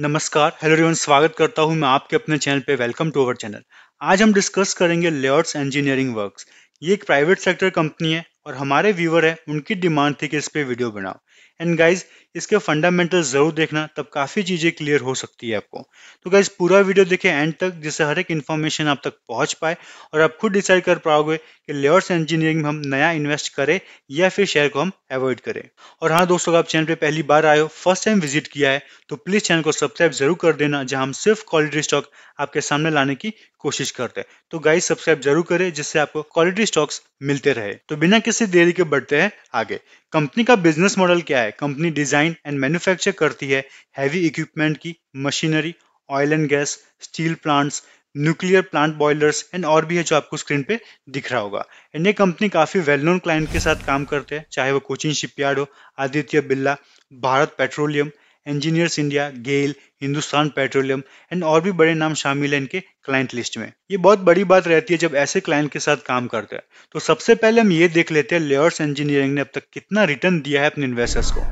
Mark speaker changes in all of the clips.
Speaker 1: नमस्कार hello everyone स्वागत करता हूं मैं आपके अपने चैनल पे वेलकम टू अवर चैनल आज हम डिस्कस करेंगे लेआउट्स इंजीनियरिंग वर्क्स ये एक प्राइवेट सेक्टर कंपनी है और हमारे व्यूवर है उनकी डिमांड थी कि इस पे वीडियो बनाओ एंड गाइज इसके फंडामेंटल जरूर देखना तब काफ़ी चीज़ें क्लियर हो सकती है आपको तो गाइज पूरा वीडियो देखें एंड तक जिससे हर एक इन्फॉर्मेशन आप तक पहुंच पाए और आप खुद डिसाइड कर पाओगे कि लेयर्स इंजीनियरिंग में हम नया इन्वेस्ट करें या फिर शेयर को हम अवॉइड करें और हाँ दोस्तों अगर आप चैनल पर पहली बार आए हो फर्स्ट टाइम विजिट किया है तो प्लीज़ चैनल को सब्सक्राइब जरूर कर देना जहाँ हम सिर्फ क्वालिटी स्टॉक आपके सामने लाने की कोशिश करते हैं तो गाइज सब्सक्राइब जरूर करें जिससे आपको क्वालिटी स्टॉक्स मिलते रहे तो बिना किसी देरी के बढ़ते हैं आगे कंपनी का बिजनेस मॉडल क्या है company design design and manufacture करती है हैवी इक्विपमेंट की machinery oil and gas steel plants nuclear plant boilers and और भी है जो आपको स्क्रीन पे दिख रहा होगा एंड ये कंपनी काफ़ी वेल नोन क्लाइंट के साथ काम करते हैं चाहे वो कोचिंग शिपयार्ड हो Aditya Birla Bharat Petroleum Engineers India GAIL Hindustan Petroleum and और भी बड़े नाम शामिल हैं इनके क्लाइंट लिस्ट में ये बहुत बड़ी बात रहती है जब ऐसे क्लाइंट के साथ काम करते हैं तो सबसे पहले हम ये देख लेते हैं लेयर्स इंजीनियरिंग ने अब तक कितना रिटर्न दिया है अपने इन्वेस्टर्स को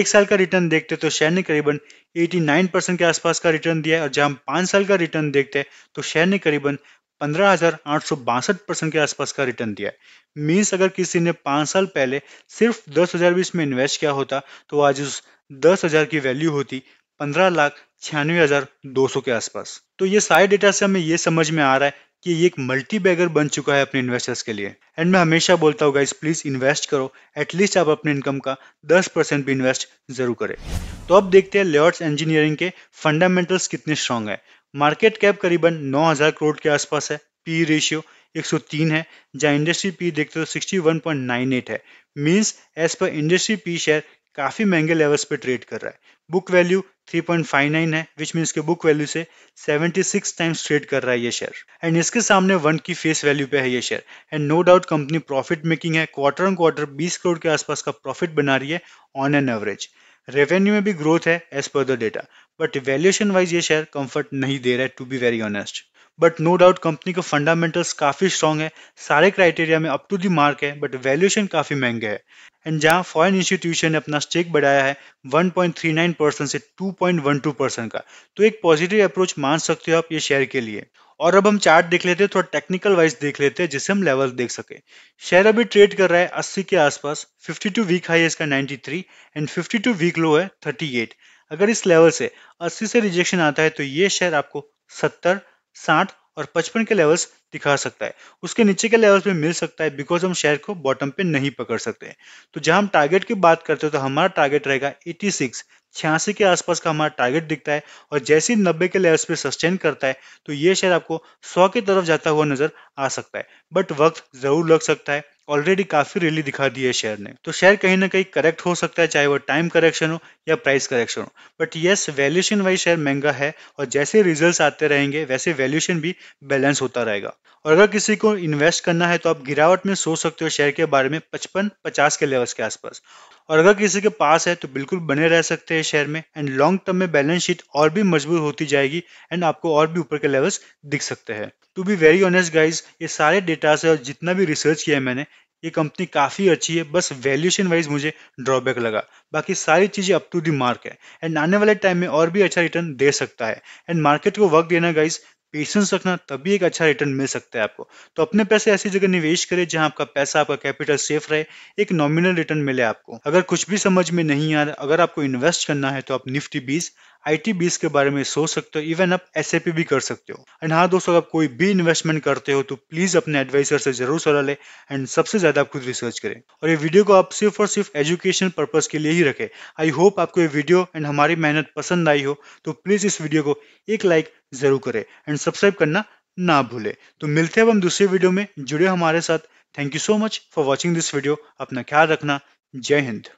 Speaker 1: एक साल का रिटर्न देखते तो शेयर ने करीबन 89 परसेंट के आसपास का रिटर्न दिया है और जब हम पाँच साल का रिटर्न देखते हैं तो शेयर ने करीबन परसेंट के आसपास का रिटर्न दिया है मीन्स अगर किसी ने पांच साल पहले सिर्फ दस हजार भी इसमें इन्वेस्ट किया होता तो आज उस दस हजार की वैल्यू होती पंद्रह लाख छियानवे हजार दो सौ के आसपास तो ये सारे डेटा से हमें ये समझ में आ रहा है कि ये एक मल्टी बैगर बन चुका है अपने इन्वेस्टर्स के लिए एंड मैं हमेशा बोलता हूँ गाइज प्लीज इन्वेस्ट करो एटलीस्ट आप अपने इनकम का दस परसेंट भी इन्वेस्ट जरूर करें तो अब देखते हैं लेट्स इंजीनियरिंग के फंडामेंटल्स कितने स्ट्रांग है मार्केट कैप करीबन 9000 करोड़ के आसपास है पी रेशियो 103 है जहां इंडस्ट्री पी देखते तो 61.98 है means as per industry P share काफ़ी महंगे लेवल्स पे ट्रेड कर रहा है बुक वैल्यू 3.59 है विच मीन्स के बुक वैल्यू से 76 टाइम्स ट्रेड कर रहा है ये शेयर एंड इसके सामने वन की फेस वैल्यू पे है ये share and no doubt company profit making है क्वार्टर ऑन क्वार्टर 20 करोड़ के आसपास का प्रॉफिट बना रही है ऑन एन एवरेज रेवेन्यू में भी ग्रोथ है as per the data but valuation wise ये शेयर कंफर्ट नहीं दे रहा है to be very honest but no doubt company का फंडामेंटल्स काफ़ी स्ट्रॉन्ग है सारे क्राइटेरिया में अप टू दी मार्क है बट वैल्यूएशन काफ़ी महंगे है एंड जहां फॉरेन इंस्टीट्यूशन ने अपना स्टेक बढ़ाया है 1.39 परसेंट से 2.12 परसेंट का तो एक पॉजिटिव अप्रोच मान सकते हो आप ये शेयर के लिए और अब हम चार्ट देख लेते हैं थोड़ा टेक्निकल वाइज देख लेते हैं जिससे हम लेवल देख सके शेयर अभी ट्रेड कर रहा है अस्सी के आसपास फिफ्टी टू वीक हाई है इसका three and fifty two week low है थर्टी एट अगर इस लेवल से अस्सी से रिजेक्शन आता है तो ये शेयर आपको सत्तर साठ और पचपन के लेवल्स दिखा सकता है उसके नीचे के लेवल्स पे मिल सकता है बिकॉज हम शेयर को बॉटम पे नहीं पकड़ सकते तो जहां हम टारगेट की बात करते हैं तो हमारा टारगेट रहेगा 86 छियासी के आसपास का हमारा टारगेट दिखता है और जैसे ही नब्बे के लेवल्स पे सस्टेन करता है तो ये शेयर आपको सौ की तरफ जाता हुआ नजर आ सकता है बट वक्त जरूर लग सकता है ऑलरेडी काफी रैली दिखा दी है शेयर ने तो शेयर कहीं ना कहीं करेक्ट हो सकता है चाहे वो टाइम करेक्शन हो या प्राइस करेक्शन हो but yes valuation wise share महंगा है और जैसे रिजल्ट्स आते रहेंगे वैसे वैल्यूशन भी बैलेंस होता रहेगा और अगर किसी को इन्वेस्ट करना है तो आप गिरावट में सोच सकते हो शेयर के बारे में पचपन पचास के लेवल्स के आसपास और अगर किसी के पास है तो बिल्कुल बने रह सकते हैं शेयर में एंड लॉन्ग टर्म में बैलेंस शीट और भी मजबूत होती जाएगी एंड आपको और भी ऊपर के लेवल्स दिख सकते हैं to be very honest guys ये सारे डेटा से और जितना भी रिसर्च किया है मैंने ये कंपनी काफ़ी अच्छी है बस वैल्यूशन वाइज मुझे ड्रॉबैक लगा बाकी सारी चीज़ें अप टू दी मार्क है एंड आने वाले टाइम में और भी अच्छा रिटर्न दे सकता है एंड मार्केट को वक्त देना गाइज पेशेंस रखना तभी एक अच्छा रिटर्न मिल सकता है आपको तो अपने पैसे ऐसी जगह निवेश करें जहां आपका पैसा आपका कैपिटल सेफ रहे एक नॉमिनल रिटर्न मिले आपको अगर कुछ भी समझ में नहीं आ रहा अगर आपको इन्वेस्ट करना है तो आप निफ्टी बीस आई बीस के बारे में सोच सकते हो इवन आप एस भी कर सकते हो एंड हाँ दोस्तों अगर आप कोई भी इन्वेस्टमेंट करते हो तो प्लीज अपने एडवाइजर से जरूर सलाह लें एंड सबसे ज्यादा आप खुद रिसर्च करें और ये वीडियो को आप सिर्फ और सिर्फ एजुकेशन पर्पज के लिए ही रखें आई होप आपको ये वीडियो एंड हमारी मेहनत पसंद आई हो तो प्लीज इस वीडियो को एक लाइक जरूर करें एंड सब्सक्राइब करना ना भूले तो मिलते हैं हम दूसरे वीडियो में जुड़े हमारे साथ thank you so much for watching this video अपना ख्याल रखना जय हिंद